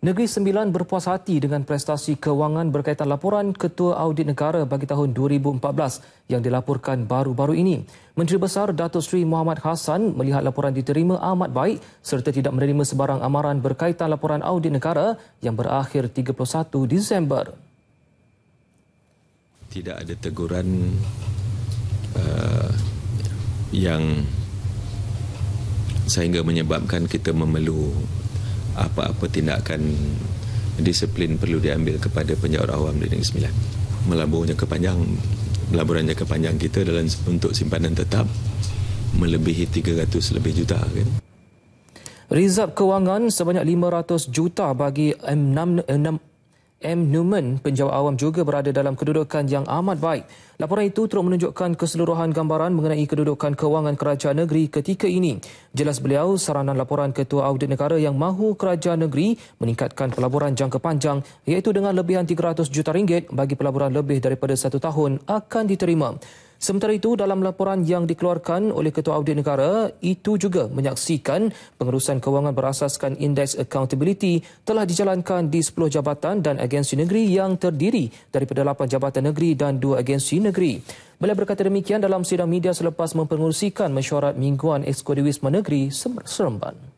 Negeri Sembilan berpuas hati dengan prestasi kewangan berkaitan laporan Ketua Audit Negara bagi tahun 2014 yang dilaporkan baru-baru ini. Menteri Besar Datuk Seri Muhammad Hassan melihat laporan diterima amat baik serta tidak menerima sebarang amaran berkaitan laporan audit negara yang berakhir 31 Disember. Tidak ada teguran uh, yang sehingga menyebabkan kita memeluh apa-apa tindakan disiplin perlu diambil kepada penjawat awam di Negeri Sembilan. Melaburnya kepanjang, melaburannya kepanjang kita dalam untuk simpanan tetap melebihi 300 lebih juta kan. Rizab kewangan sebanyak 500 juta bagi M6, M6 M. Newman, penjawat awam juga berada dalam kedudukan yang amat baik. Laporan itu turut menunjukkan keseluruhan gambaran mengenai kedudukan kewangan kerajaan negeri ketika ini. Jelas beliau, saranan laporan Ketua Audit Negara yang mahu kerajaan negeri meningkatkan pelaburan jangka panjang iaitu dengan lebihan 300 juta ringgit bagi pelaburan lebih daripada satu tahun akan diterima. Sementara itu, dalam laporan yang dikeluarkan oleh Ketua Audit Negara, itu juga menyaksikan pengurusan kewangan berasaskan indeks accountability telah dijalankan di 10 jabatan dan agensi negeri yang terdiri daripada 8 jabatan negeri dan 2 agensi negeri. Negeri. Beliau berkata demikian dalam sidang media selepas mempengurusikan mesyuarat mingguan Exko Dewisma Negeri Seremban.